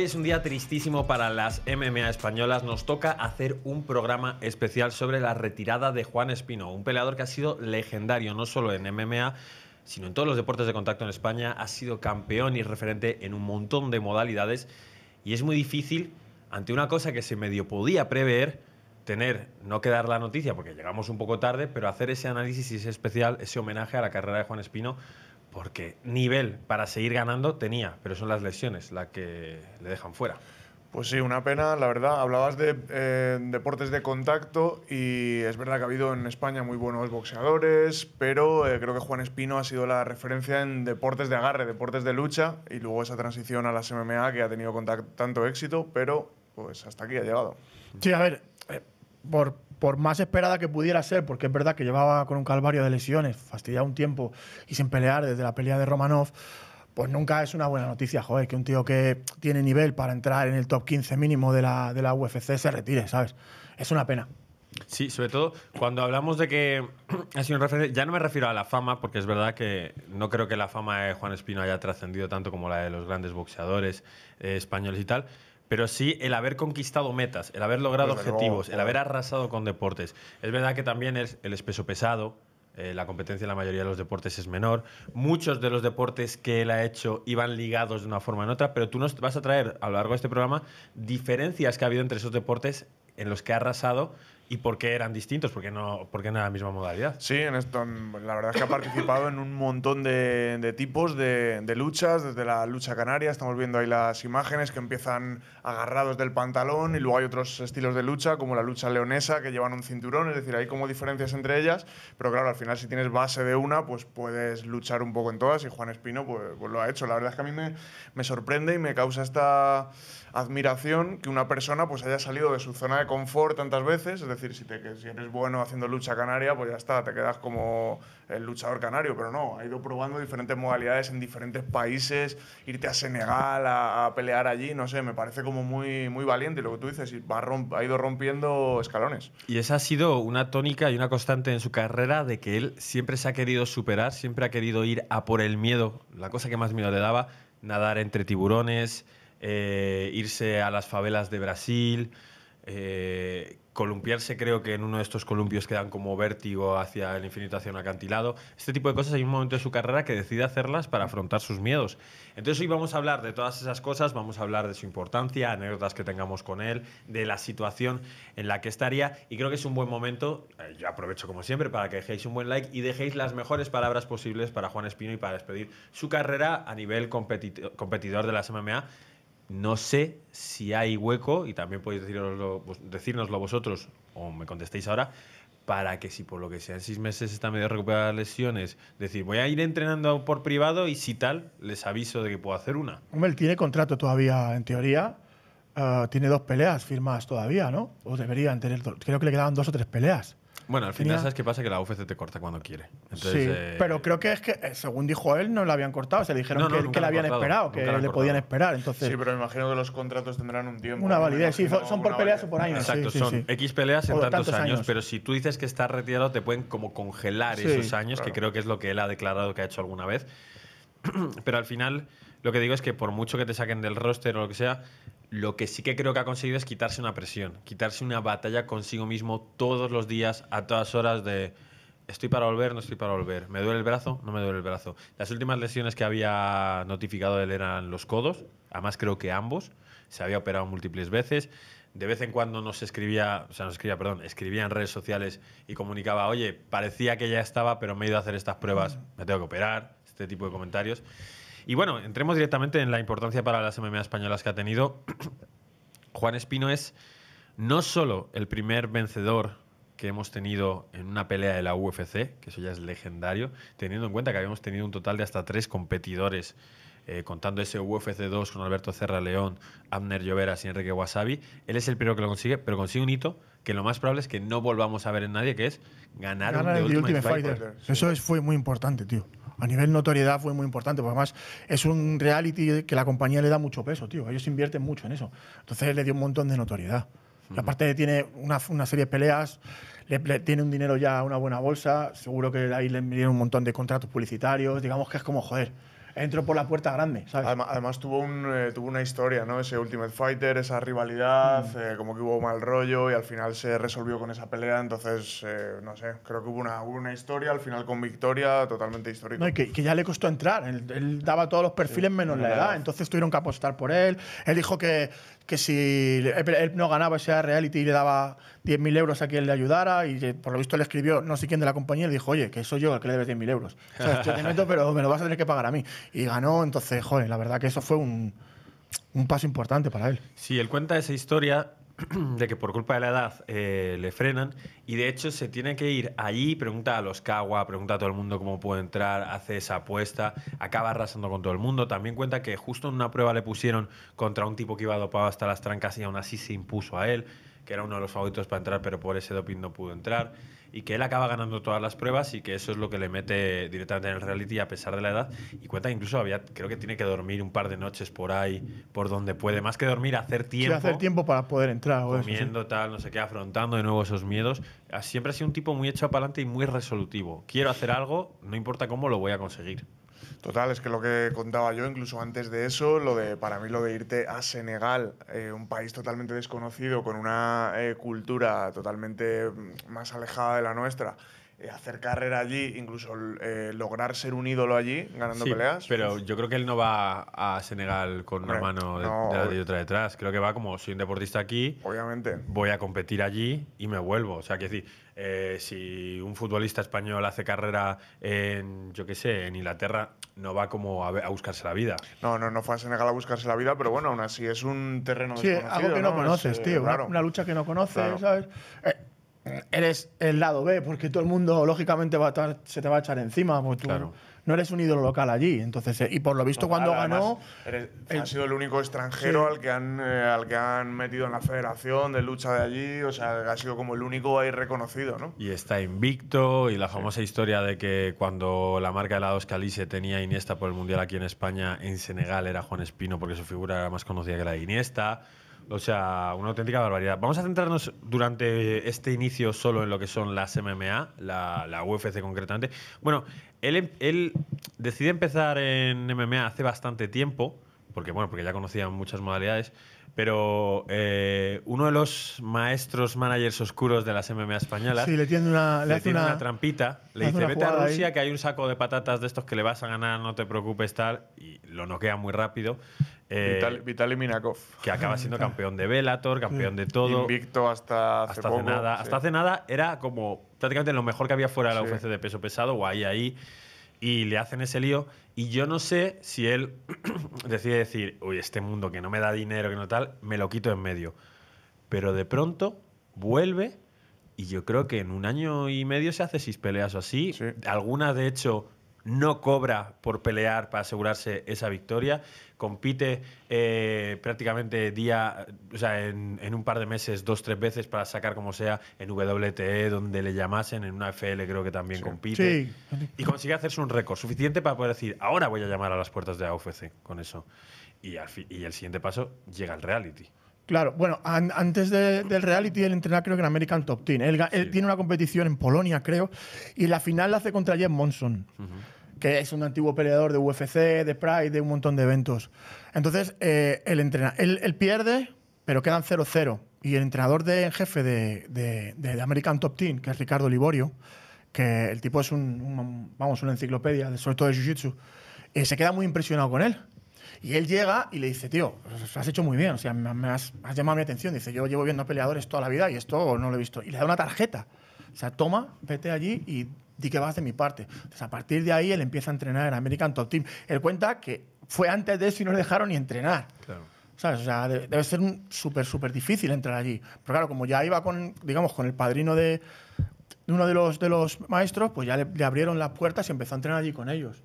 Hoy es un día tristísimo para las MMA españolas. Nos toca hacer un programa especial sobre la retirada de Juan Espino, un peleador que ha sido legendario no solo en MMA, sino en todos los deportes de contacto en España. Ha sido campeón y referente en un montón de modalidades y es muy difícil, ante una cosa que se medio podía prever, tener, no quedar la noticia porque llegamos un poco tarde, pero hacer ese análisis y ese especial, ese homenaje a la carrera de Juan Espino porque nivel para seguir ganando tenía, pero son las lesiones las que le dejan fuera. Pues sí, una pena, la verdad. Hablabas de eh, deportes de contacto y es verdad que ha habido en España muy buenos boxeadores, pero eh, creo que Juan Espino ha sido la referencia en deportes de agarre, deportes de lucha y luego esa transición a la MMA que ha tenido tanto éxito, pero pues hasta aquí ha llegado. Sí, a ver, eh, por por más esperada que pudiera ser, porque es verdad que llevaba con un calvario de lesiones, fastidiado un tiempo y sin pelear desde la pelea de Romanov, pues nunca es una buena noticia, joder, que un tío que tiene nivel para entrar en el top 15 mínimo de la, de UFC se retire, ¿sabes? Es una pena. Sí, sobre todo cuando hablamos de que ha sido un referente, ya no me refiero a la fama, porque es verdad que no creo que la fama de Juan Espino haya trascendido tanto como la de los grandes boxeadores eh, españoles y tal, pero sí el haber conquistado metas, el haber logrado objetivos, el haber arrasado con deportes. Es verdad que también es el espeso pesado, eh, la competencia en la mayoría de los deportes es menor. Muchos de los deportes que él ha hecho iban ligados de una forma u otra, pero tú nos vas a traer a lo largo de este programa diferencias que ha habido entre esos deportes en los que ha arrasado ¿Y por qué eran distintos? ¿Por qué no, por era la misma modalidad? Sí, en esto, la verdad es que ha participado en un montón de, tipos de, luchas, desde la lucha canaria, estamos viendo ahí las imágenes que empiezan agarrados del pantalón y luego hay otros estilos de lucha, como la lucha leonesa, que llevan un cinturón, es decir, hay como diferencias entre ellas, pero claro, al final si tienes base de una, pues puedes luchar un poco en todas y Juan Espino pues, pues lo ha hecho. La verdad es que a mí me sorprende y me causa esta admiración que una persona pues haya salido de su zona de confort tantas veces, es decir, si, te, si eres bueno haciendo lucha canaria, pues ya está, te quedas como el luchador canario, pero no, ha ido probando diferentes modalidades en diferentes países, irte a Senegal a, pelear allí, no sé, me parece como muy, muy valiente lo que tú dices, y va ha ido rompiendo escalones. Y esa ha sido una tónica y una constante en su carrera de que él siempre se ha querido superar, siempre ha querido ir a por el miedo, la cosa que más miedo le daba, nadar entre tiburones, eh, irse a las favelas de Brasil, eh, columpiarse, creo que en uno de estos columpios quedan como vértigo hacia el infinito, hacia un acantilado. Este tipo de cosas hay un momento de su carrera que decide hacerlas para afrontar sus miedos. Entonces hoy vamos a hablar de todas esas cosas, vamos a hablar de su importancia, anécdotas que tengamos con él, de la situación en la que estaría y creo que es un buen momento, eh, yo aprovecho como siempre para que dejéis un buen like y dejéis las mejores palabras posibles para Juan Espino y para despedir su carrera a nivel competidor de las MMA no sé si hay hueco, y también podéis decirnoslo, vosotros, o me contestéis ahora, para que si por lo que sea en seis meses está medio las lesiones, decir, voy a ir entrenando por privado y si tal, les aviso de que puedo hacer una. Hombre, tiene contrato todavía, en teoría. Eh, tiene dos peleas firmadas todavía, ¿no? O deberían tener, creo que le quedaban dos o tres peleas. Bueno, al final, ¿sabes qué pasa? Que la UFC te corta cuando quiere. sí, eh, pero creo que es que, eh, según dijo él, no la habían cortado. Se dijeron que, la habían esperado, que le podían esperar. Entonces... Sí, pero me imagino que los contratos tendrán un tiempo. Una validez, sí, son por peleas o por años. Exacto, son X peleas en tantos, años, pero si tú dices que estás retirado, te pueden como congelar esos años, que creo que es lo que él ha declarado que ha hecho alguna vez. pero al final, lo que digo es que por mucho que te saquen del roster o lo que sea, lo que sí que creo que ha conseguido es quitarse una presión, quitarse una batalla consigo mismo todos los días, a todas horas de estoy para volver, no estoy para volver, me duele el brazo, no me duele el brazo. Las últimas lesiones que había notificado él eran los codos, además creo que ambos, se había operado múltiples veces. De vez en cuando nos escribía, o nos escribía, perdón, escribía en redes sociales y comunicaba, oye, parecía que ya estaba, pero me he ido a hacer estas pruebas, mm. me tengo que operar, este tipo de comentarios. Y bueno, entremos directamente en la importancia para las MMA españolas que ha tenido. Juan Espino es no solo el primer vencedor que hemos tenido en una pelea de la UFC, que eso ya es legendario, teniendo en cuenta que habíamos tenido un total de hasta tres competidores, eh, contando ese UFC 2 con Alberto Cerra León, Abner Lloveras y Enrique Wasabi. Él es el primero que lo consigue, pero consigue un hito que lo más probable es que no volvamos a ver en nadie, que es ganar, ganar Ultimate, Eso es, fue muy importante, tío a nivel notoriedad fue muy importante, porque además es un reality que la compañía le da mucho peso, tío. Ellos invierten mucho en eso. Entonces le dio un montón de notoriedad. Y Aparte tiene una, una, serie de peleas, le, tiene un dinero ya, una buena bolsa, seguro que ahí le dieron un montón de contratos publicitarios, digamos que es como, joder, entró por la puerta grande, ¿sabes? Además, tuvo, un, eh, tuvo una historia, ¿no? Ese Ultimate Fighter, esa rivalidad, mm. eh, como que hubo mal rollo y al final se resolvió con esa pelea, entonces, eh, no sé, creo que hubo una, una historia, al final con victoria totalmente histórica. que, ya le costó entrar, él, daba todos los perfiles menos la edad, entonces tuvieron que apostar por él, él dijo que que si eh, él no ganaba ese reality y le daba 10.000 euros a quien le ayudara, y por lo visto le escribió no sé quién de la compañía y le dijo, oye, que soy yo el que le debes 10.000 euros. O sea, pero me lo vas a tener que pagar a mí. Y ganó, entonces, joder, la verdad que eso fue un, un paso importante para él. Sí, él cuenta esa historia de que por culpa de la edad eh, le frenan y de hecho se tiene que ir allí, pregunta a los Kawa, pregunta a todo el mundo cómo puede entrar, hace esa apuesta, acaba arrasando con todo el mundo. También cuenta que justo en una prueba le pusieron contra un tipo que iba dopado hasta las trancas y aún así se impuso a él, que era uno de los favoritos para entrar, pero por ese doping no pudo entrar y que él acaba ganando todas las pruebas y que eso es lo que le mete directamente en el reality a pesar de la edad. Y cuenta que incluso había, creo que tiene que dormir un par de noches por ahí, por donde puede, más que dormir, hacer tiempo. Sí, hacer tiempo para poder entrar. O comiendo tal, no sé qué, afrontando de nuevo esos miedos. Ah, siempre ha sido un tipo muy hecho para adelante y muy resolutivo. Quiero hacer algo, no importa cómo, lo voy a conseguir. Total, es que lo que contaba yo, incluso antes de eso, lo de para mí lo de irte a Senegal, eh, un país totalmente desconocido, con una eh, cultura totalmente mm, más alejada de la nuestra, eh, hacer carrera allí, incluso eh, lograr ser un ídolo allí, ganando sí, peleas. Pero yo creo que él no va a Senegal con una mano de, y otra detrás. Creo que va como soy un deportista aquí. Obviamente. Voy a competir allí y me vuelvo. O sea, que decir, eh, si un futbolista español hace carrera en, yo qué sé, en Inglaterra, no va como a, buscarse la vida. No, no, no fue a Senegal a buscarse la vida, pero bueno, aún así es un terreno sí, algo que no, conoces, tío. Una, lucha que no conoces, ¿sabes? eres el lado B, porque todo el mundo, lógicamente, se te va a echar encima. Porque tú no eres un ídolo local allí. Entonces, eh, y por lo visto, cuando ganó. ha sido el único extranjero al, que han, eh, al que han metido en la federación de lucha de allí. O sea, ha sido como el único ahí reconocido, ¿no? Y está invicto. Y la famosa historia de que cuando la marca de la se tenía Iniesta por el mundial aquí en España, en Senegal era Juan Espino, porque su figura era más conocida que la de Iniesta. O sea, una auténtica barbaridad. Vamos a centrarnos durante este inicio solo en lo que son las MMA, la, la UFC concretamente. Bueno, él, em, él, decide empezar en MMA hace bastante tiempo, porque bueno, porque ya conocía muchas modalidades, pero eh, uno de los maestros managers oscuros de las MMA españolas sí, le, tiene una, le, una, trampita. Le, dice, vete a Rusia que hay un saco de patatas de estos que le vas a ganar, no te preocupes, tal. Y lo noquea muy rápido. Eh, Vital, Vitaly Minakov. Que acaba siendo campeón de Velator, campeón de todo. Invicto hasta hace, hasta poco, nada. Hasta hace nada era como prácticamente lo mejor que había fuera de la UFC de peso pesado, o ahí, ahí. Y le hacen ese lío. Y yo no sé si él decide decir, uy, este mundo que no me da dinero, que no tal, me lo quito en medio. Pero de pronto vuelve y yo creo que en un año y medio se hace seis peleas o así. Alguna, Algunas, de hecho, no cobra por pelear para asegurarse esa victoria, compite eh, prácticamente día, o sea, en, un par de meses, dos, tres veces para sacar como sea en WTE, donde le llamasen, en una FL creo que también compite, y consigue hacerse un récord suficiente para poder decir, ahora voy a llamar a las puertas de UFC con eso. Y, y el siguiente paso llega al reality. Claro, bueno, antes del reality el entrenador creo que en American Top Team. Él, tiene una competición en Polonia, creo, y la final la hace contra Jeff Monson, que es un antiguo peleador de UFC, de Pride, de un montón de eventos. Entonces, eh, él, él, pierde, pero quedan 0-0. Y el entrenador de, en jefe de, American Top Team, que es Ricardo Liborio, que el tipo es un, vamos, una enciclopedia, sobre todo de Jiu-Jitsu, eh, se queda muy impresionado con él y él llega y le dice, tío, pues, has hecho muy bien, o sea, me has, llamado mi atención. Dice, yo llevo viendo a peleadores toda la vida y esto no lo he visto. Y le da una tarjeta. O sea, toma, vete allí y di que vas de mi parte. Entonces, a partir de ahí, él empieza a entrenar en American Top Team. Él cuenta que fue antes de eso y no le dejaron ni entrenar. Claro. O sea, debe, ser súper, súper difícil entrar allí. Pero claro, como ya iba con, digamos, con el padrino de, uno de los, de los maestros, pues ya le, abrieron las puertas y empezó a entrenar allí con ellos.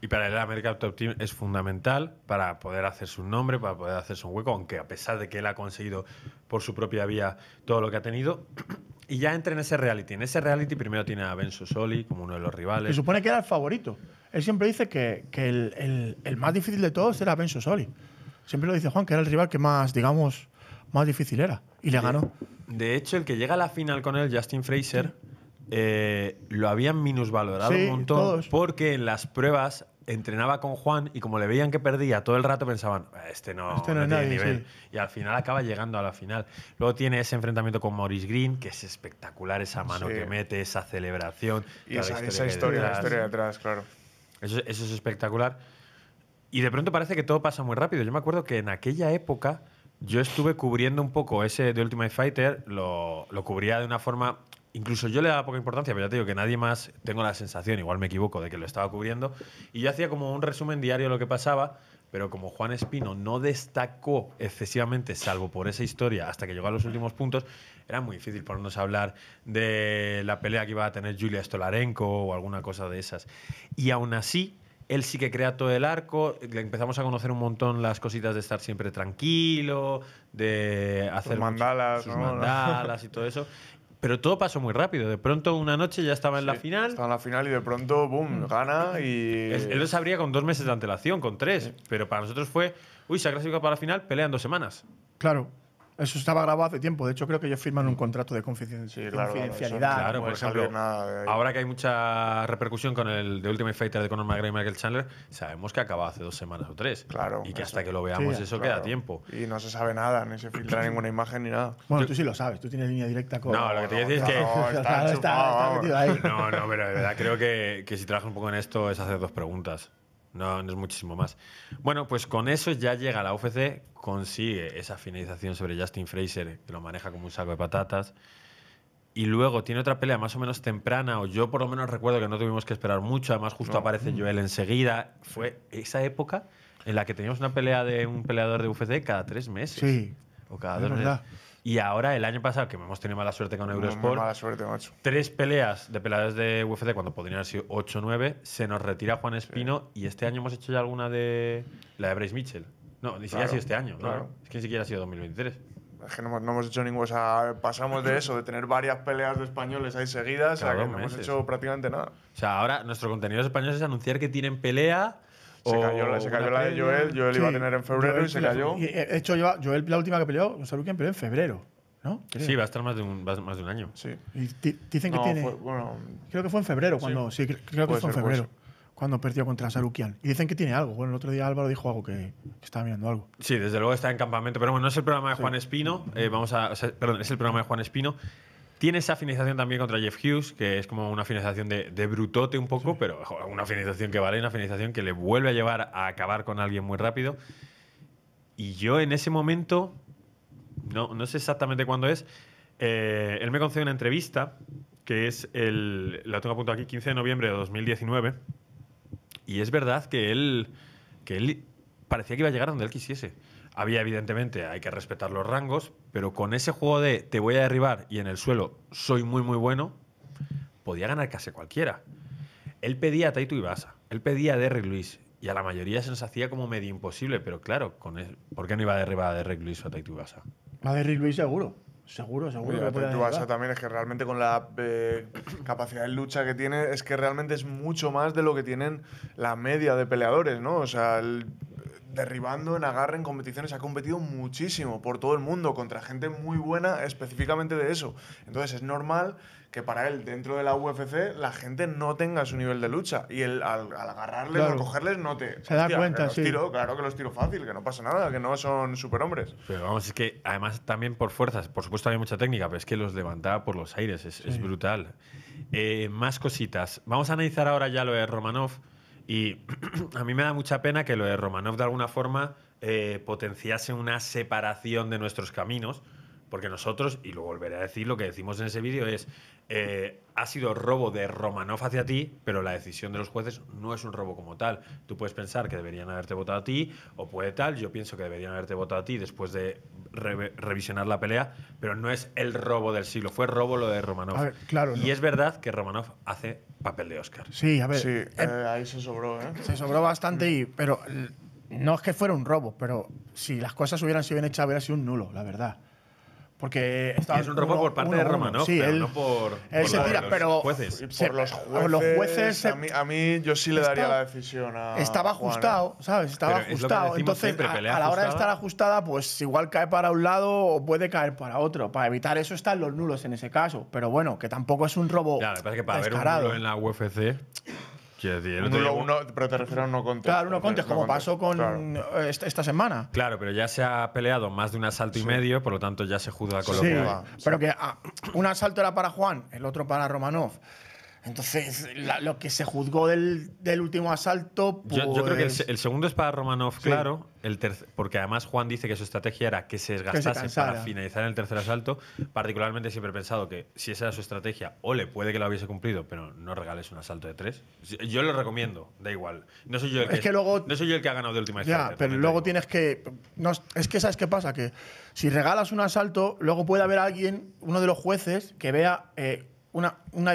Y para él American Top Team es fundamental para poder hacer su nombre, para poder hacerse un hueco, aunque a pesar de que él ha conseguido por su propia vía todo lo que ha tenido. Y ya entra en ese reality. En ese reality primero tiene a Ben Soli como uno de los rivales. Se supone que era el favorito. Él siempre dice que, el, más difícil de todos era Ben Soli. Siempre lo dice Juan, que era el rival que más, digamos, más difícil era. Y le ganó. De hecho, el que llega a la final con él, Justin Fraser, eh, lo habían minusvalorado un montón porque en las pruebas entrenaba con Juan y como le veían que perdía todo el rato pensaban, este no, este tiene nivel. Y al final acaba llegando a la final. Luego tiene ese enfrentamiento con Maurice Green, que es espectacular esa mano que mete, esa celebración. Y esa, historia, claro. Eso, es espectacular. Y de pronto parece que todo pasa muy rápido. Yo me acuerdo que en aquella época yo estuve cubriendo un poco ese de Ultimate Fighter, lo cubría de una forma incluso yo le daba poca importancia, pero ya te digo que nadie más, tengo la sensación, igual me equivoco, de que lo estaba cubriendo. Y yo hacía como un resumen diario de lo que pasaba, pero como Juan Espino no destacó excesivamente, salvo por esa historia, hasta que llegó a los últimos puntos, era muy difícil ponernos a hablar de la pelea que iba a tener Julia Stolarenko o alguna cosa de esas. Y aún así, él sí que crea todo el arco, empezamos a conocer un montón las cositas de estar siempre tranquilo, de hacer mandalas, mandalas y todo eso. Pero todo pasó muy rápido. De pronto, una noche ya estaba en la final. Estaba en la final y de pronto, boom, gana y. Él lo sabría con dos meses de antelación, con tres. Pero para nosotros fue, uy, se ha clasificado para la final, pelean dos semanas. Claro. Eso estaba grabado hace tiempo. De hecho, creo que ellos firman un contrato de confidencialidad. claro, por ejemplo, ahora que hay mucha repercusión con el de Ultimate Fighter de Conor McGregor y Michael Chandler, sabemos que acaba hace dos semanas o tres. Claro. Y que hasta que lo veamos eso queda tiempo. Y no se sabe nada, ni se filtra ninguna imagen ni nada. Bueno, tú sí lo sabes, tú tienes línea directa con. No, lo que te a decir es que. No, está, no, no, pero de verdad creo que, que si trabajas un poco en esto es hacer dos preguntas no, no es muchísimo más. Bueno, pues con eso ya llega la UFC, consigue esa finalización sobre Justin Fraser, que lo maneja como un saco de patatas. Y luego tiene otra pelea más o menos temprana, o yo por lo menos recuerdo que no tuvimos que esperar mucho, además justo aparece mm. Joel enseguida. Fue esa época en la que teníamos una pelea de un peleador de UFC cada tres meses. Sí. O cada dos meses. Y ahora, el año pasado, que hemos tenido mala suerte con Eurosport, suerte, tres peleas de peleadores de UFC cuando podrían haber sido 8 o 9, se nos retira Juan Espino y este año hemos hecho ya alguna de. La de Bryce Mitchell. No, ni siquiera ha sido este año, claro. Es que ni siquiera ha sido 2023. Es que no hemos, hecho ninguna. pasamos de eso, de tener varias peleas de españoles ahí seguidas, que no hemos hecho prácticamente nada. O sea, ahora nuestro contenido español es anunciar que tienen pelea se cayó, la, se cayó la de Joel, Joel iba a tener en febrero y se cayó. Y, de eh, hecho, Joel, la última que peleó, Sarukian peleó en febrero. ¿no? Sí, va a estar más de un, más de un año. Sí. Y dicen que tiene. creo que fue en febrero cuando. Sí, creo que fue en febrero. Cuando perdió contra Sarukian. Y dicen que tiene algo. Bueno, el otro día Álvaro dijo algo que, estaba mirando algo. Sí, desde luego está en campamento. Pero bueno, no es el programa de Juan Espino. Eh, vamos a, perdón, es el programa de Juan Espino. Tiene esa finalización también contra Jeff Hughes, que es como una finalización de, brutote un poco, pero una finalización que vale, una finalización que le vuelve a llevar a acabar con alguien muy rápido. Y yo en ese momento, no, no sé exactamente cuándo es, eh, él me concede una entrevista, que es el, la tengo apuntado aquí, 15 de noviembre de 2019, y es verdad que él, que él parecía que iba a llegar donde él quisiese. Había, evidentemente, hay que respetar los rangos, pero con ese juego de te voy a derribar y en el suelo soy muy, muy bueno, podía ganar casi cualquiera. Él pedía a Taito Ibasa, él pedía a Derrick Luis, y a la mayoría se nos hacía como medio imposible, pero claro, con él, ¿por qué no iba a derribar a Derrick Luis o a Taito Ibasa? A Derrick Luis seguro. Seguro, seguro. Ibasa también es que realmente con la eh, capacidad de lucha que tiene, es que realmente es mucho más de lo que tienen la media de peleadores, ¿no? O sea, el, derribando en agarre en competiciones, ha competido muchísimo por todo el mundo, contra gente muy buena específicamente de eso. Entonces es normal que para él, dentro de la UFC, la gente no tenga su nivel de lucha. Y al, agarrarles, al cogerles, no te... Se da cuenta, sí. claro que los tiro fácil, que no pasa nada, que no son superhombres. Pero vamos, es que además también por fuerzas, por supuesto hay mucha técnica, pero es que los levantaba por los aires, es, brutal. Eh, más cositas. Vamos a analizar ahora ya lo de Romanov. Y a mí me da mucha pena que lo de Romanov de alguna forma eh, potenciase una separación de nuestros caminos, porque nosotros, y lo volveré a decir, lo que decimos en ese vídeo es, eh, ha sido robo de Romanov hacia ti, pero la decisión de los jueces no es un robo como tal. Tú puedes pensar que deberían haberte votado a ti, o puede tal, yo pienso que deberían haberte votado a ti después de revisionar la pelea, pero no es el robo del siglo, fue robo lo de Romanov. claro, y es verdad que Romanov hace papel de Oscar. Sí, a ver. Sí, eh, eh, ahí se sobró, ¿eh? Se sobró bastante, y, pero no es que fuera un robo, pero si las cosas hubieran sido bien hechas, hubiera sido un nulo, la verdad. Porque es un robo por parte de de ¿no? sí, pero no por, los pero jueces. por los jueces. a, mí, yo sí le daría la decisión a Estaba ajustado, ¿sabes? Estaba ajustado. Entonces, a, la hora de estar ajustada, pues igual cae para un lado o puede caer para otro. Para evitar eso están los nulos en ese caso. Pero bueno, que tampoco es un robo Claro, parece que para ver un nulo en la UFC pero te refiero a Uno no Claro, Uno no como pasó con eh, esta, semana. Claro, pero ya se ha peleado más de un asalto y medio, por lo tanto ya se juzga con sí, lo que. Va. Ah, pero que ah, un asalto era para Juan, el otro para Romanov. Entonces, lo que se juzgó del, último asalto. Yo, creo que pues el, segundo es para Romanov, claro. El porque además Juan dice que su estrategia era que se desgastase para finalizar el tercer asalto. Particularmente siempre he pensado que si esa era su estrategia, ole, puede que lo hubiese cumplido, pero no regales un asalto de tres. Yo lo recomiendo, da igual. No soy yo el que, el que ha ganado de última instancia. pero luego tienes que. No, es que sabes qué pasa, que si regalas un asalto, luego puede haber alguien, uno de los jueces, que vea. Eh, una, una,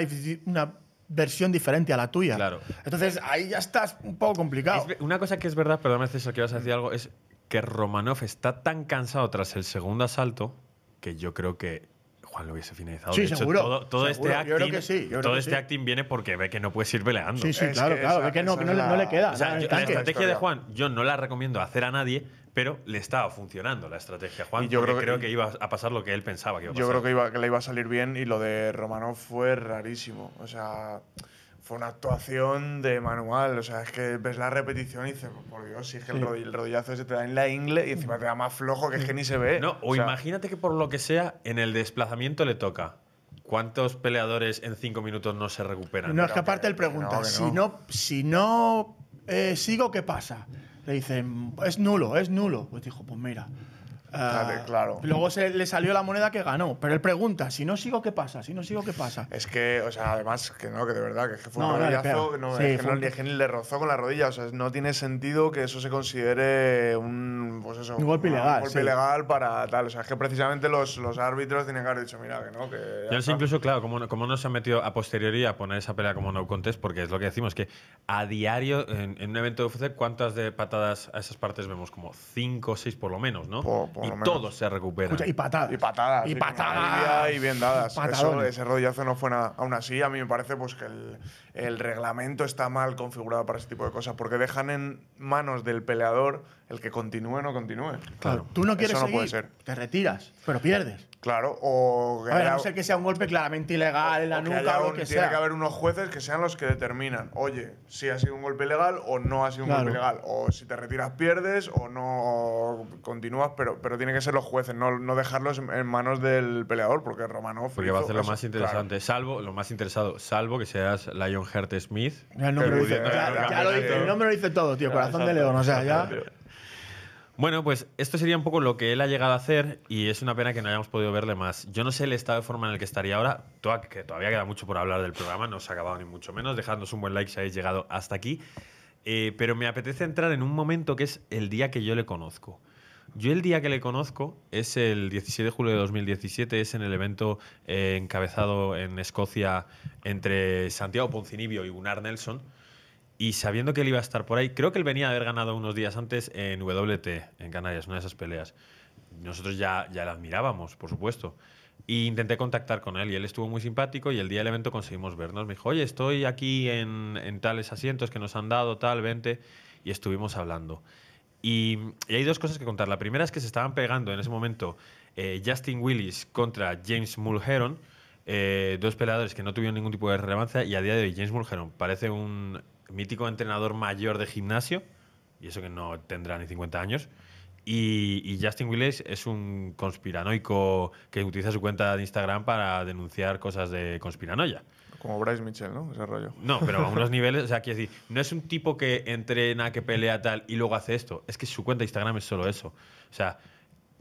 versión diferente a la tuya. Claro. Entonces ahí ya estás un poco complicado. una cosa que es verdad, perdóname, César, que vas a decir algo, es que Romanov está tan cansado tras el segundo asalto que yo creo que Juan lo hubiese finalizado. Sí, seguro. Todo, todo este, acting, viene porque ve que no puede ir peleando. Sí, sí, claro, claro. ve que no, le queda. O la estrategia de Juan yo no la recomiendo hacer a nadie, pero le estaba funcionando la estrategia Juan. Y yo creo que, iba a pasar lo que él pensaba que iba a pasar. Yo creo que, le iba a salir bien y lo de Romanov fue rarísimo. O sea, fue una actuación de manual. O sea, es que ves la repetición y dices, por Dios, si es que el, rodillazo se te da en la ingle y encima te da más flojo que es que ni se ve. No, o, imagínate que por lo que sea, en el desplazamiento le toca. ¿Cuántos peleadores en cinco minutos no se recuperan? No, es que aparte él pregunta, si no, si no eh, sigo, ¿qué pasa? le dicen, es nulo, es nulo. Pues dijo, pues mira, Ah, ah, claro, Luego le salió la moneda que ganó, pero él pregunta, si no sigo, ¿qué pasa? Si no sigo, ¿qué pasa? Es que, o sea, además, que no, que de verdad, que fue un no, que le rozó con la rodilla, o sea, no tiene sentido que eso se considere un, pues eso, un golpe ilegal. golpe para tal, o sea, es que precisamente los, los árbitros tienen que haber dicho, mira, que no, que... incluso, claro, como, como no se ha metido a posteriori a poner esa pelea como no contest, porque es lo que decimos, que a diario, en, un evento de UFC, ¿cuántas de patadas a esas partes vemos? Como cinco o seis por lo menos, ¿no? y todo se recupera. y patadas. Y patadas. Y patadas. Y bien dadas. Eso, ese rodillazo no fue nada. Aún así, a mí me parece pues, que el, reglamento está mal configurado para ese tipo de cosas, porque dejan en manos del peleador el que continúe o no continúe. Claro, tú no quieres Eso no te retiras, pero pierdes. Claro, o. A, no ser que sea un golpe claramente ilegal en la nuca que sea. Tiene que haber unos jueces que sean los que determinan, oye, si ha sido un golpe ilegal o no ha sido un golpe ilegal. O si te retiras, pierdes o no continúas, pero, pero tiene que ser los jueces, no, dejarlos en manos del peleador, porque Romanov. Porque va a ser lo más interesante, salvo, lo más interesado, salvo que seas Lionheart Smith. el nombre, lo dice, todo, tío, corazón de león, o sea, ya. Bueno, pues esto sería un poco lo que él ha llegado a hacer y es una pena que no hayamos podido verle más. Yo no sé el estado de forma en el que estaría ahora, todavía queda mucho por hablar del programa, no se ha acabado ni mucho menos. Dejadnos un buen like si habéis llegado hasta aquí. Eh, pero me apetece entrar en un momento que es el día que yo le conozco. Yo el día que le conozco es el 17 de julio de 2017, es en el evento eh, encabezado en Escocia entre Santiago Poncinibio y Gunnar Nelson y sabiendo que él iba a estar por ahí, creo que él venía a haber ganado unos días antes en WT, en Canarias, una de esas peleas. Nosotros ya, ya la admirábamos, por supuesto. Y intenté contactar con él y él estuvo muy simpático y el día del evento conseguimos vernos. Me dijo, oye, estoy aquí en, tales asientos que nos han dado, tal, vente. Y estuvimos hablando. Y, hay dos cosas que contar. La primera es que se estaban pegando en ese momento eh, Justin Willis contra James Mulheron, eh, dos peleadores que no tuvieron ningún tipo de relevancia y a día de hoy James Mulheron parece un mítico entrenador mayor de gimnasio, y eso que no tendrá ni 50 años. Y, Justin Willis es un conspiranoico que utiliza su cuenta de Instagram para denunciar cosas de conspiranoia. Como Bryce Mitchell, ¿no? Ese rollo. No, pero a unos niveles, o sea, quiero decir, no es un tipo que entrena, que pelea tal y luego hace esto. Es que su cuenta de Instagram es solo eso. O sea,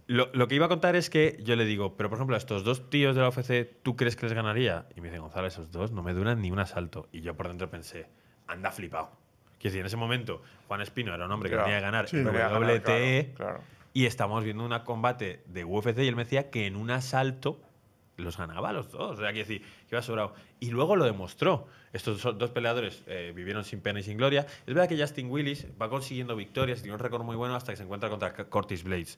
lo, lo, que iba a contar es que yo le digo, pero por ejemplo, a estos dos tíos de la UFC, ¿tú crees que les ganaría? Y me dicen, Gonzalo, esos dos no me duran ni un asalto. Y yo por dentro pensé, anda flipado. Que si en ese momento Juan Espino era un hombre que tenía que ganar WTE y estamos viendo un combate de UFC y él me decía que en un asalto los ganaba a los dos. O sea, que decir, que iba sobrado. Y luego lo demostró. Estos dos peleadores eh, vivieron sin pena y sin gloria. Es verdad que Justin Willis va consiguiendo victorias, tiene un récord muy bueno hasta que se encuentra contra Curtis Blades.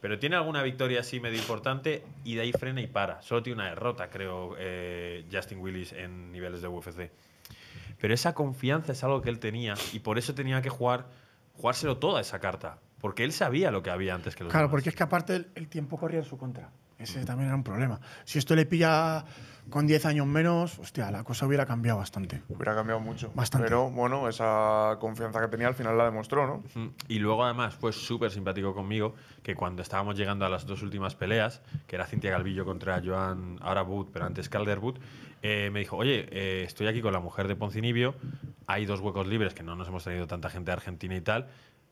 Pero tiene alguna victoria así medio importante y de ahí frena y para. Solo tiene una derrota, creo, eh, Justin Willis en niveles de UFC. Pero esa confianza es algo que él tenía y por eso tenía que jugar, jugárselo toda esa carta. Porque él sabía lo que había antes que los Claro, porque es que aparte el tiempo corría en su contra. Ese también era un problema. Si esto le pilla con 10 años menos, hostia, la cosa hubiera cambiado bastante. Hubiera cambiado mucho. Bastante. Pero bueno, esa confianza que tenía al final la demostró, ¿no? Y luego además fue súper simpático conmigo que cuando estábamos llegando a las dos últimas peleas, que era Cintia Galvillo contra Joan, ahora pero antes Calderbut, eh, me dijo, oye, eh, estoy aquí con la mujer de Poncinibio, hay dos huecos libres que no nos hemos tenido tanta gente de Argentina y tal,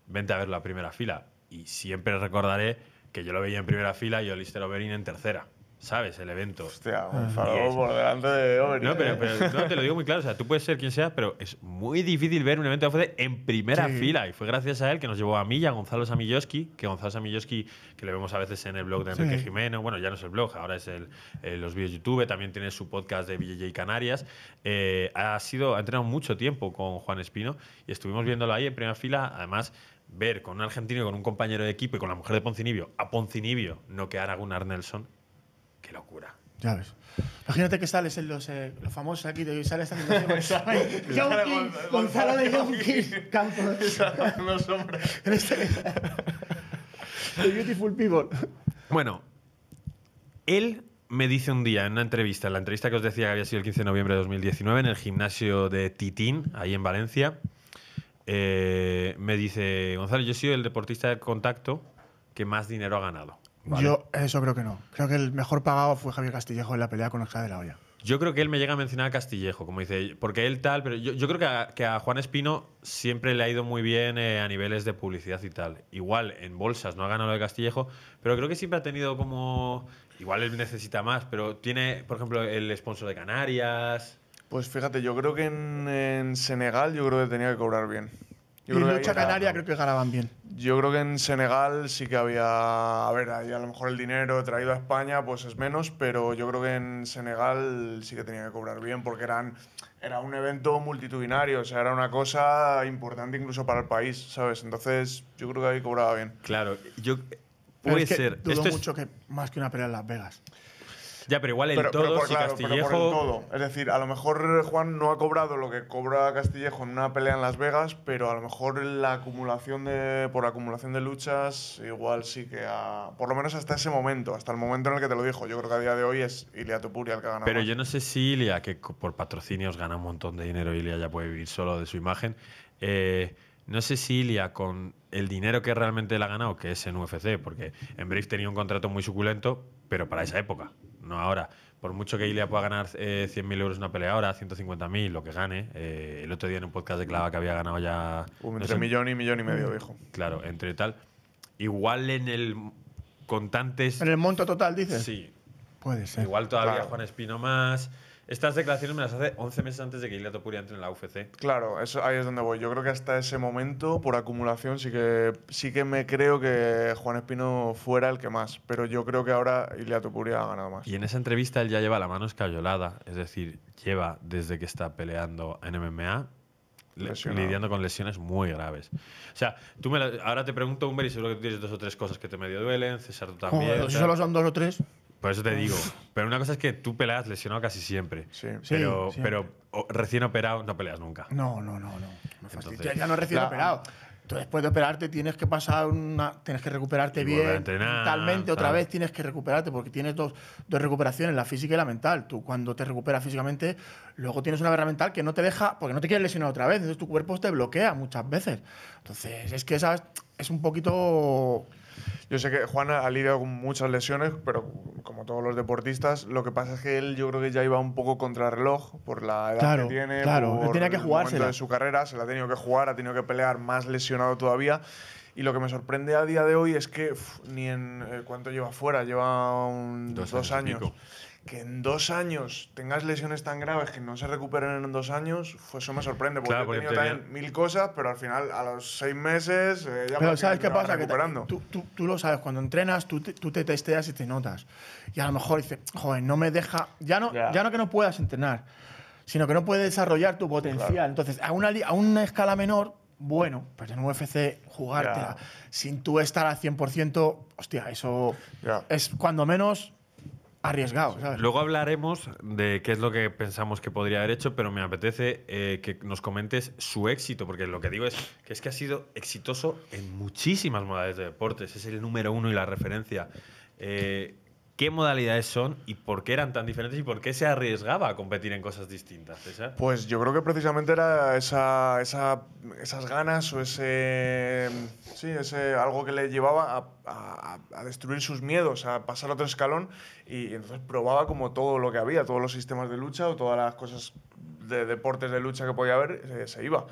vente a ver la primera fila. Y siempre recordaré que yo lo veía en primera fila y Olister Overin en tercera. ¿Sabes? El evento. Hostia, un por de Overin. No, pero, ¿eh? te lo digo muy claro. O sea, tú puedes ser quien seas, pero es muy difícil ver un evento de en primera fila. Y fue gracias a él que nos llevó a mí y a Gonzalo Samilloski, que Gonzalo Samilloski, que le vemos a veces en el blog de Enrique Jimeno, bueno, ya no es el blog, ahora es el, los vídeos YouTube, también tiene su podcast de BJJ Canarias. Eh, ha sido, ha entrenado mucho tiempo con Juan Espino y estuvimos viéndolo ahí en primera fila. Además, ver con un argentino, con un compañero de equipo y con la mujer de Poncinibio, a Poncinibio no quedar a Gunnar Nelson, qué locura. Ya ves. Imagínate que sales en los, eh, los famosos aquí, de sales Gonzalo, de Campos. Este- The Beautiful People. Bueno, él me dice un día en una entrevista, en la entrevista que os decía que había sido el 15 de noviembre de 2019 en el gimnasio de Titín, ahí en Valencia, eh, me dice, Gonzalo, yo soy el deportista de contacto que más dinero ha ganado. Yo eso creo que no. Creo que el mejor pagado fue Javier Castillejo en la pelea con Oscar de la Hoya. Yo creo que él me llega a mencionar a Castillejo, como dice, porque él tal, pero yo, creo que a, Juan Espino siempre le ha ido muy bien eh, a niveles de publicidad y tal. Igual en bolsas no ha ganado lo de Castillejo, pero creo que siempre ha tenido como. Igual él necesita más, pero tiene, por ejemplo, el sponsor de Canarias. Pues fíjate, yo creo que en, Senegal yo creo que tenía que cobrar bien. y en lucha canaria creo que ganaban bien. Yo creo que en Senegal sí que había. A ver, ahí a lo mejor el dinero traído a España pues es menos, pero yo creo que en Senegal sí que tenía que cobrar bien porque era un evento multitudinario, o sea, era una cosa importante incluso para el país, ¿sabes? Entonces yo creo que ahí cobraba bien. Claro, yo. Puede ser. Dudo mucho que más que una pelea en Las Vegas. Ya, pero igual en todo, si Castillejo... todo. Es decir, a lo mejor Juan no ha cobrado lo que cobra Castillejo en una pelea en Las Vegas, pero a lo mejor la acumulación de, por acumulación de luchas, igual sí que ha... Por lo menos hasta ese momento, hasta el momento en el que te lo dijo. Yo creo que a día de hoy es Ilia Tupuri el que ha ganado. Pero yo no sé si Ilia, que por patrocinios gana un montón de dinero, Ilia ya puede vivir solo de su imagen. Eh, no sé si Ilia, con el dinero que realmente le ha ganado, que es en UFC, porque en Brief tenía un contrato muy suculento, pero para esa época no ahora. Por mucho que Ilia pueda ganar eh, 100.000 euros una pelea ahora, 150.000, lo que gane. Eh, el otro día en un podcast de Clava que había ganado ya. entre millón y millón y medio, viejo. Claro, entre tal. Igual en el contantes. En el monto total, dices. Sí. Puede ser. Igual todavía Juan Espino más. Estas declaraciones me las hace 11 meses antes de que Iliato Topuria entre en la UFC. Claro, eso, ahí es donde voy. Yo creo que hasta ese momento, por acumulación, sí que, sí que me creo que Juan Espino fuera el que más. Pero yo creo que ahora Iliato Topuria ha ganado más. Y en esa entrevista él ya lleva la mano escayolada. Es decir, lleva desde que está peleando en MMA lidiando con lesiones muy graves. O sea, tú me ahora te pregunto, Humber, y seguro que tienes dos o tres cosas que te medio duelen, César, tú también. si solo son dos o tres. Por eso te digo. Pero una cosa es que tú peleas lesionado casi siempre. Sí, pero, pero recién operado no peleas nunca. No, no, no, no. ya, no recién operado. entonces después de operarte tienes que pasar una. Tienes que recuperarte bien. Mentalmente, otra vez tienes que recuperarte, porque tienes dos, dos recuperaciones, la física y la mental. Tú cuando te recuperas físicamente, luego tienes una guerra mental que no te deja, porque no te quieres lesionar otra vez. Entonces tu cuerpo te bloquea muchas veces. Entonces, es que esa es un poquito yo sé que Juan ha lidiado con muchas lesiones, pero como todos los deportistas, lo que pasa es que él yo creo que ya iba un poco contra reloj por la edad que tiene. Claro, él tenía que jugárselo de su carrera, se la ha tenido que jugar, ha tenido que pelear más lesionado todavía. Y lo que me sorprende a día de hoy es que ni en eh, cuánto lleva fuera, lleva dos, años que en dos años tengas lesiones tan graves que no se recuperen en dos años, pues eso me sorprende, porque, he tenido también mil cosas, pero al final a los seis meses eh, ya Pero ¿sabes qué pasa? Que tú, tú, tú, lo sabes, cuando entrenas tú te, tú te, testeas y te notas. Y a lo mejor dices, joven, no me deja, ya no, ya no que no puedas entrenar, sino que no puedes desarrollar tu potencial. Entonces, a una, a una escala menor, bueno, pero pues en UFC jugártela sin tú estar al 100%, hostia, eso es cuando menos arriesgado. Luego hablaremos de qué es lo que pensamos que podría haber hecho, pero me apetece eh, que nos comentes su éxito, porque lo que digo es que es que ha sido exitoso en muchísimas modalidades de deportes. Es el número uno y la referencia. Eh, ¿Qué modalidades son y por qué eran tan diferentes y por qué se arriesgaba a competir en cosas distintas, Pues yo creo que precisamente era esa, esas ganas o ese, sí, ese algo que le llevaba a, destruir sus miedos, a pasar a otro escalón y, entonces probaba como todo lo que había, todos los sistemas de lucha o todas las cosas de deportes de lucha que podía haber, eh, se iba.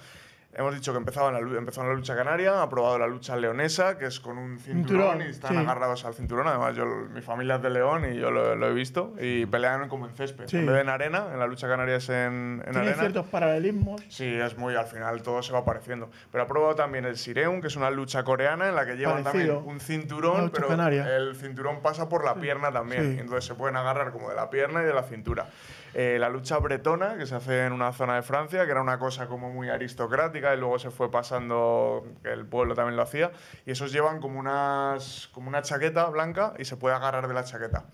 Hemos dicho que empezaba la, empezó en la lucha canaria, ha probado la lucha leonesa, que es con un cinturón, y están agarrados al cinturón. Además, yo, mi familia es de León y yo lo, he visto. Y pelean como en césped. En de en arena, en la lucha canaria es en, arena. Tiene ciertos paralelismos. Sí, es muy, al final todo se va pareciendo. Pero ha probado también el Sireum, que es una lucha coreana en la que llevan también un cinturón, pero el cinturón pasa por la pierna también. Entonces se pueden agarrar como de la pierna y de la cintura. Eh, la lucha bretona, que se hace en una zona de Francia, que era una cosa como muy aristocrática y luego se fue pasando, el pueblo también lo hacía, y esos llevan como, unas, como una chaqueta blanca y se puede agarrar de la chaqueta.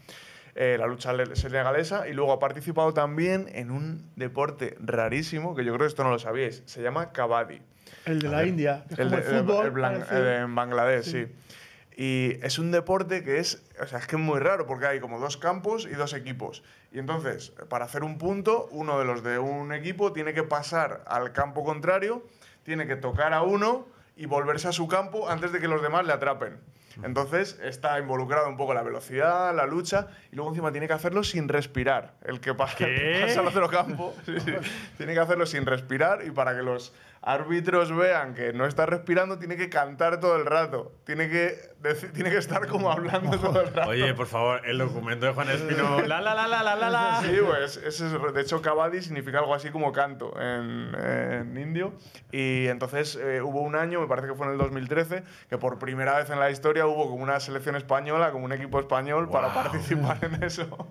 Eh, la lucha senegalesa y luego ha participado también en un deporte rarísimo que yo creo que esto no lo sabíais, se llama kabaddi. El de la India, el, de, fútbol, el, eh, Bangladesh, sí. Y es un deporte que es, que muy raro porque hay como dos campos y dos equipos. Y entonces, para hacer un punto, uno de los de un equipo tiene que pasar al campo contrario, tiene que tocar a uno y volverse a su campo antes de que los demás le atrapen. Entonces está involucrado un poco la velocidad, la lucha, y luego encima tiene que hacerlo sin respirar. El que pasa, al otro campo tiene que hacerlo sin respirar y para que los árbitros vean que no está respirando, tiene que cantar todo el rato. Tiene que, tiene que estar como hablando todo el rato. Oye, por favor, el documento de Juan Espino. la, la, la, la, la, la, Sí, pues. Ese de hecho, kabadi significa algo así como canto en, en indio. Y entonces eh, hubo un año, me parece que fue en el 2013, que por primera vez en la historia hubo como una selección española, como un equipo español para participar en eso.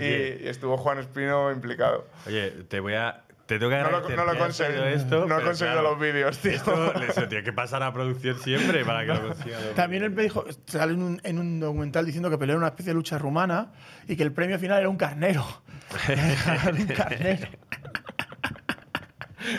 y estuvo Juan Espino implicado. Oye, te voy a no lo, no he conseguido. ¿eh? Esto, no he conseguido los vídeos, tío. Esto, eso tiene que pasar a producción siempre para que lo consigan. También él me dijo, sale en un, documental diciendo que peleó en una especie de lucha rumana y que el premio final era un carnero. un carnero.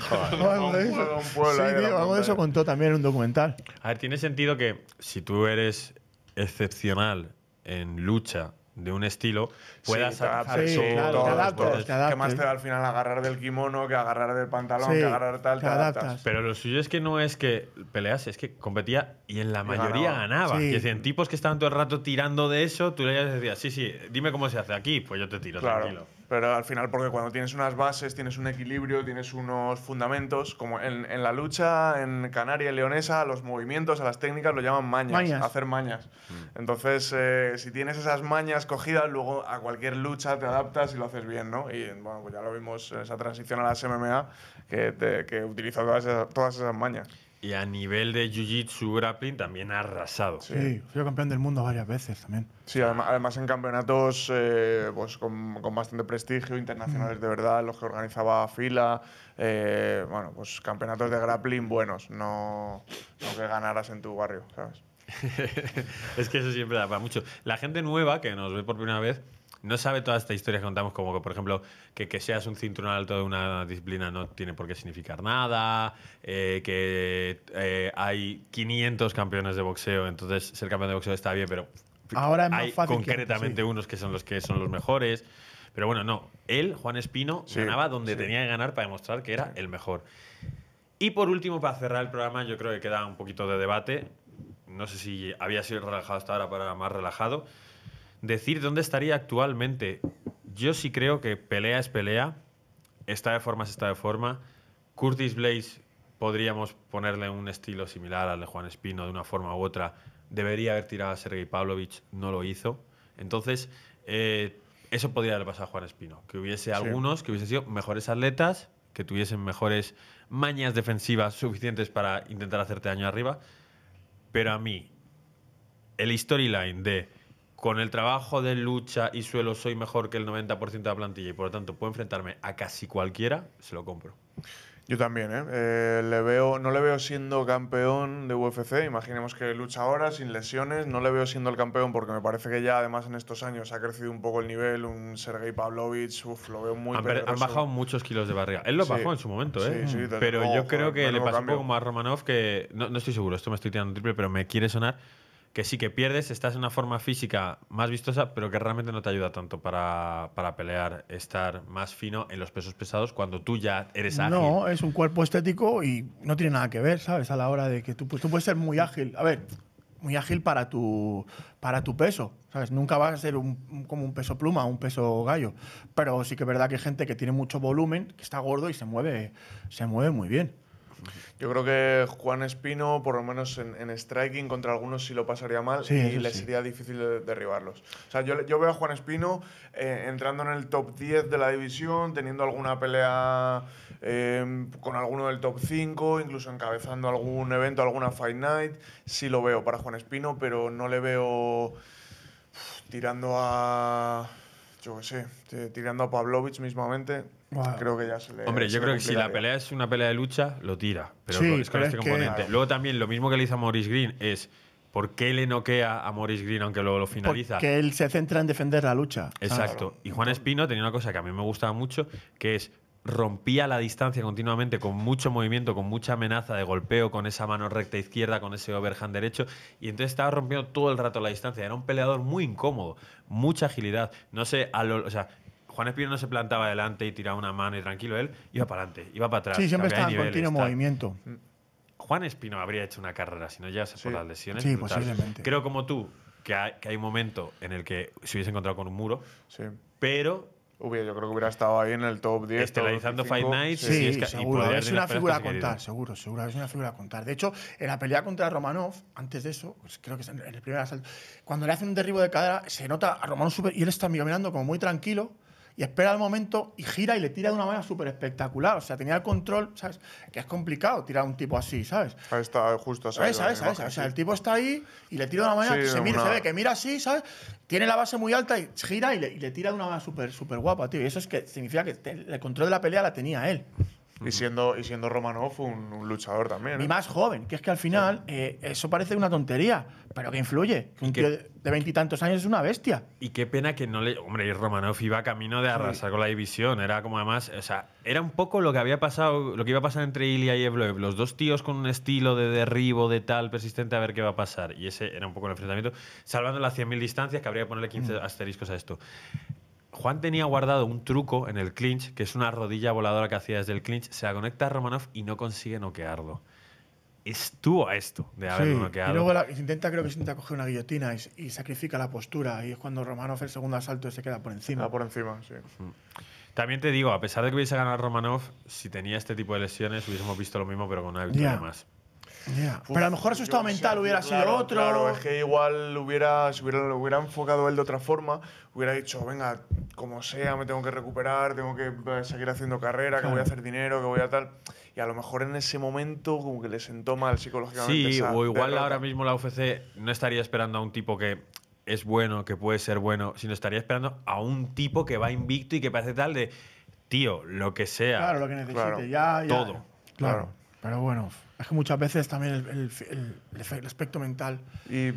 Joder, sí, algo de eso contó también en un documental. A ver, tiene sentido que si tú eres excepcional en lucha de un estilo puedas hacer te más te da al final agarrar del kimono que agarrar del pantalón, que agarrar tal? Te, adaptas. Pero lo suyo es que no es que peleas es que competía y en la mayoría ganaba. Y decían, tipos que estaban todo el rato tirando de eso, tú le decías, sí, sí, dime cómo se hace aquí, pues yo te tiro tranquilo pero al final porque cuando tienes unas bases, tienes un equilibrio, tienes unos fundamentos, como en, la lucha en canaria y leonesa, los movimientos, a las técnicas lo llaman mañas, hacer mañas. Mm. Entonces, eh, si tienes esas mañas cogidas, luego a cualquier lucha te adaptas y lo haces bien, ¿no? Y bueno, pues ya lo vimos en esa transición a las MMA, que, utiliza todas esas mañas. Y a nivel de Jiu-Jitsu Grappling también ha arrasado. Sí, fui campeón del mundo varias veces también. Sí, además, en campeonatos eh, pues con, bastante prestigio, internacionales mm. de verdad, los que organizaba Fila, eh, bueno, pues campeonatos de grappling buenos, no, no que ganaras en tu barrio, ¿sabes? es que eso siempre da para mucho. La gente nueva que nos ve por primera vez no sabe toda esta historia que contamos, como que, por ejemplo, que, que seas un cinturón alto de una disciplina no tiene por qué significar nada, eh, que eh, hay 500 campeones de boxeo, entonces ser campeón de boxeo está bien, pero Ahora hay concretamente unos que son los que son los mejores. Pero bueno, no, él, Juan Espino, ganaba donde tenía que ganar para demostrar que era el mejor. Y por último, para cerrar el programa, yo creo que queda un poquito de debate. No sé si había sido relajado hasta ahora para más relajado. Decir dónde estaría actualmente. Yo sí creo que pelea es pelea. Está de forma está de forma. Curtis Blaze podríamos ponerle un estilo similar al de Juan Espino de una forma u otra. Debería haber tirado a Sergei Pavlovich, no lo hizo. Entonces, eh, eso podría haber pasado a Juan Espino. Que hubiese algunos que hubiesen sido mejores atletas, que tuviesen mejores mañas defensivas suficientes para intentar hacerte daño arriba. Pero a mí, el storyline de con el trabajo de lucha y suelo soy mejor que el 90% de la plantilla y por lo tanto puedo enfrentarme a casi cualquiera, se lo compro. Yo también, ¿eh? eh le veo, no le veo siendo campeón de UFC, imaginemos que lucha ahora sin lesiones, no le veo siendo el campeón porque me parece que ya además en estos años ha crecido un poco el nivel, un Sergei Pavlovich, uf, lo veo muy han, han bajado muchos kilos de barriga, él lo bajó en su momento, ¿eh? pero yo creo que le pasó un poco más a Romanov que, no, no, estoy seguro, esto me estoy tirando triple, pero me quiere sonar que sí que pierdes, estás en una forma física más vistosa, pero que realmente no te ayuda tanto para, para pelear, estar más fino en los pesos pesados cuando tú ya eres ágil. No, es un cuerpo estético y no tiene nada que ver, ¿sabes? A la hora de que tú, pues, tú puedes ser muy ágil. A ver, muy ágil para tu, para tu peso. ¿sabes? Nunca vas a ser como un peso pluma, un peso gallo. Pero sí que es verdad que hay gente que tiene mucho volumen, que está gordo y se mueve, se mueve muy bien. Yo creo que Juan Espino, por lo menos en, striking, contra algunos sí lo pasaría mal y le sería difícil derribarlos. O sea, yo, yo veo a Juan Espino eh, entrando en el top 10 de la división, teniendo alguna pelea eh, con alguno del top 5, incluso encabezando algún evento, alguna Fight Night. Sí lo veo para Juan Espino, pero no le veo tirando a yo qué sé, eh, tirando a Pavlovich mismamente, creo que ya se le. Hombre, yo creo que si la pelea es una pelea de lucha, lo tira. Pero es con este componente. Luego también lo mismo que le hizo a Maurice Green es. ¿Por qué le noquea a Maurice Green aunque luego lo finaliza? Porque él se centra en defender la lucha. Exacto. Y Juan Espino tenía una cosa que a mí me gustaba mucho, que es rompía la distancia continuamente con mucho movimiento, con mucha amenaza de golpeo, con esa mano recta izquierda, con ese overhand derecho, y entonces estaba rompiendo todo el rato la distancia. Era un peleador muy incómodo, mucha agilidad. No sé, o sea, Juan Espino no se plantaba adelante y tiraba una mano y tranquilo, él iba para adelante, iba para atrás. Sí, siempre estaba en continuo movimiento. Juan Espino habría hecho una carrera, si no ya se por las lesiones. Sí, posiblemente. Creo como tú que hay, un momento en el que se hubiese encontrado con un muro, sí. pero yo creo que hubiera estado ahí en el top 10. Estelarizando Five Nights. Sí, es seguro. es una figura a contar, seguro, seguro. Es una figura a contar. De hecho, en la pelea contra Romanov, antes de eso, pues creo que es en el primer asalto, cuando le hacen un derribo de cadera, se nota a Romanov Y él está mirando como muy tranquilo y espera el momento y gira y le tira de una manera súper espectacular. O sea, tenía el control, ¿sabes? Que es complicado tirar a un tipo así, ¿sabes? Ahí está, justo sabes Esa, esa, O sea, el tipo está ahí y le tira de una manera que se, mira, ve que mira así, ¿sabes? Tiene la base muy alta y gira y le, tira de una manera súper guapa, tío. Y eso es que significa que el control de la pelea la tenía él. Y siendo, y siendo Romanov un, luchador también. Y ¿eh? más joven, que es que al final eh, eso parece una tontería, pero que influye. Que tío de veintitantos años es una bestia. Y qué pena que no le. Hombre, y Romanov iba camino de arrasar con la división. Era como además. O sea, era un poco lo que había pasado, lo que iba a pasar entre Ilya y Evloev. Los dos tíos con un estilo de derribo, de tal, persistente, a ver qué va a pasar. Y ese era un poco el enfrentamiento. Salvando las 100.000 distancias, que habría que ponerle 15 mm. asteriscos a esto. Juan tenía guardado un truco en el clinch, que es una rodilla voladora que hacía desde el clinch, se conecta a Romanov y no consigue noquearlo. Estuvo a esto de haberlo sí. Y luego intenta, creo que intenta coger una guillotina y, sacrifica la postura. Y es cuando Romanov el segundo asalto se queda por encima. Queda por encima, sí. También te digo, a pesar de que hubiese ganado Romanov, si tenía este tipo de lesiones, hubiésemos visto lo mismo, pero con una victoria más. Pero a lo mejor su estado mental hubiera sido otro. Claro, es que igual hubiera, si hubiera, lo hubiera enfocado él de otra forma, hubiera dicho, venga, como sea, me tengo que recuperar, tengo que eh, seguir haciendo carrera, que voy a hacer dinero, que voy a tal. Y a lo mejor en ese momento como que le sentó mal psicológicamente. Sí, o igual ahora mismo la UFC no estaría esperando a un tipo que es bueno, que puede ser bueno, sino estaría esperando a un tipo que va invicto y que parece tal de, tío, lo que sea. Claro, lo que necesite, ya, ya, Todo. claro. Pero bueno que muchas veces también el, aspecto mental. Y,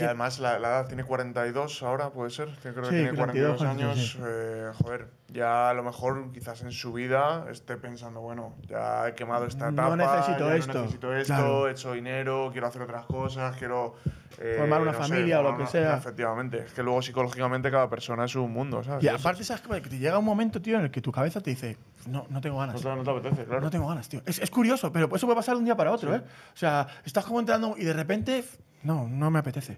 además la, edad tiene 42 ahora, puede ser. Creo que tiene 42, años. Eh, joder, ya a lo mejor quizás en su vida esté pensando, bueno, ya he quemado esta etapa, necesito esto, necesito esto he hecho dinero, quiero hacer otras cosas, quiero eh, formar una familia o lo que sea. Efectivamente, es que luego psicológicamente cada persona es un mundo, ¿sabes? Y aparte, ¿sabes? Que te llega un momento, tío, en el que tu cabeza te dice, no, no tengo ganas. No te, apetece, claro. No tengo ganas, tío. Es, es, curioso, pero eso puede pasar de un día para otro, ¿eh? O sea, estás como entrando y de repente, no, no me apetece.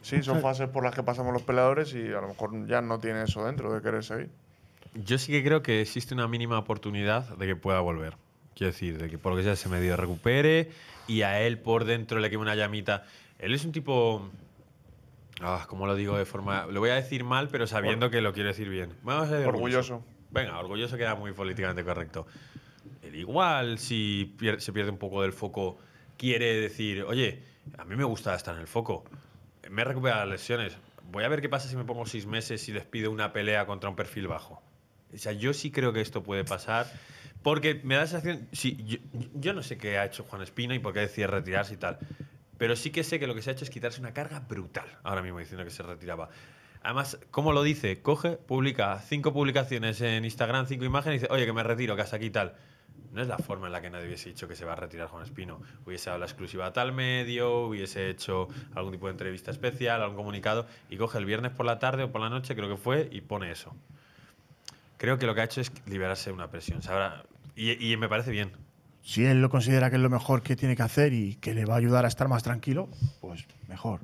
Sí, son fases por las que pasamos los peleadores y a lo mejor ya no tiene eso dentro de querer seguir. Yo sí que creo que existe una mínima oportunidad de que pueda volver. Quiero decir, de que por lo que sea se medio recupere y a él por dentro le queme una llamita. Él es un tipo. Ah, ¿Cómo lo digo de forma.? Lo voy a decir mal, pero sabiendo que lo quiero decir bien. a orgulloso. Venga, orgulloso queda muy políticamente correcto. Él igual, si se pierde un poco del foco, quiere decir, oye, a mí me gusta estar en el foco. Me he recuperado las lesiones. Voy a ver qué pasa si me pongo seis meses y despido una pelea contra un perfil bajo. O sea, yo sí creo que esto puede pasar. Porque me da la sensación. Sí, yo, no sé qué ha hecho Juan Espino y por qué decía retirarse y tal. Pero sí que sé que lo que se ha hecho es quitarse una carga brutal. Ahora mismo diciendo que se retiraba. Además, ¿cómo lo dice? Coge, publica cinco publicaciones en Instagram, cinco imágenes y dice, oye, que me retiro, que hasta aquí tal. No es la forma en la que nadie hubiese dicho que se va a retirar Juan Espino. Hubiese dado la exclusiva a tal medio, hubiese hecho algún tipo de entrevista especial, algún comunicado, y coge el viernes por la tarde o por la noche, creo que fue, y pone eso creo que lo que ha hecho es liberarse de una presión. ahora y, me parece bien. Si él lo considera que es lo mejor que tiene que hacer y que le va a ayudar a estar más tranquilo, pues mejor.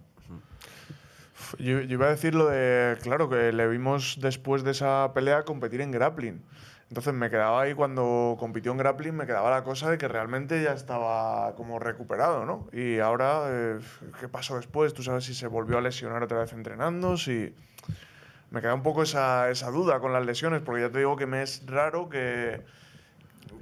Yo, iba a decir lo de, claro, que le vimos después de esa pelea competir en grappling. Entonces me quedaba ahí cuando compitió en grappling, me quedaba la cosa de que realmente ya estaba como recuperado, ¿no? Y ahora, eh, ¿qué pasó después? ¿Tú sabes si se volvió a lesionar otra vez entrenando? Si me queda un poco esa, duda con las lesiones, porque ya te digo que me es raro que.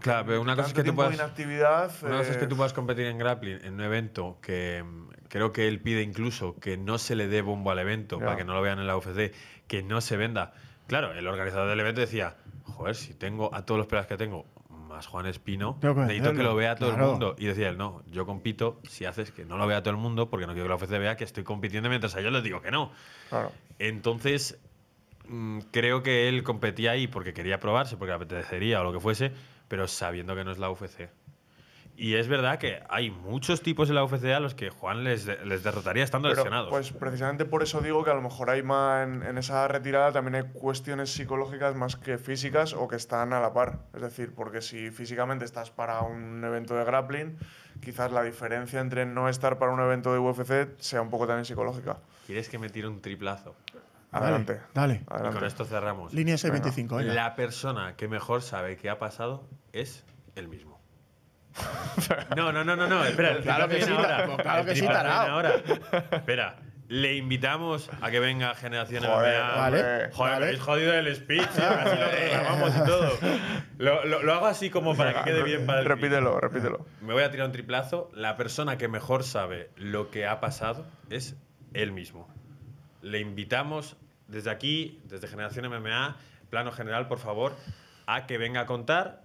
Claro, pero una cosa es que tú puedas. Inactividad, una cosa es que tú eh, puedas competir en grappling en un evento que mm, creo que él pide incluso que no se le dé bombo al evento, para que no lo vean en la UFC, que no se venda. Claro, el organizador del evento decía: Joder, si tengo a todos los pelados que tengo, más Juan Espino, necesito que lo vea todo el mundo. Y decía él, no, yo compito si haces que no lo vea todo el mundo, porque no quiero que la UFC vea que estoy compitiendo mientras a ellos les digo que no. Claro. Entonces, Mm, creo que él competía ahí porque quería probarse, porque apetecería o lo que fuese, pero sabiendo que no es la UFC. Y es verdad que hay muchos tipos en la UFC a los que Juan les, derrotaría estando Pero, Pues precisamente por eso digo que a lo mejor hay más en, esa retirada también hay cuestiones psicológicas más que físicas o que están a la par. Es decir, porque si físicamente estás para un evento de grappling, quizás la diferencia entre no estar para un evento de UFC sea un poco también psicológica. ¿Quieres que me tire un triplazo? Adelante. Dale. con esto cerramos. Línea 625. Venga. La persona que mejor sabe qué ha pasado es el mismo. no, no, no, no, Espera, claro que sí, claro que sí, Ahora. Espera. Le invitamos a que venga Generación Joder, Vale, Joder, vale. habéis jodido el speech. ¿eh? Así lo y todo. hago así como para que quede bien para el Repítelo, repítelo. Me voy a tirar un triplazo. La persona que mejor sabe lo que ha pasado es él mismo. Le invitamos desde aquí, desde Generación MMA, plano general, por favor, a que venga a contar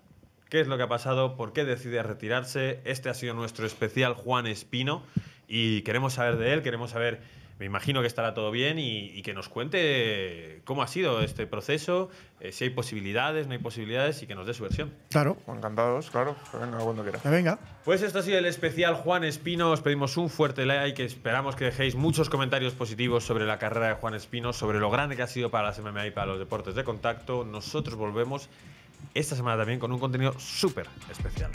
qué es lo que ha pasado, por qué decide retirarse. Este ha sido nuestro especial Juan Espino y queremos saber de él, queremos saber me imagino que estará todo bien y, que nos cuente cómo ha sido este proceso, eh, si hay posibilidades, no hay posibilidades y que nos dé su versión. Claro. Encantados, claro. Que pues venga cuando quiera. Que venga. Pues esto ha sido el especial Juan Espino. Os pedimos un fuerte like. Esperamos que dejéis muchos comentarios positivos sobre la carrera de Juan Espino, sobre lo grande que ha sido para la MMA y para los deportes de contacto. Nosotros volvemos esta semana también con un contenido súper especial.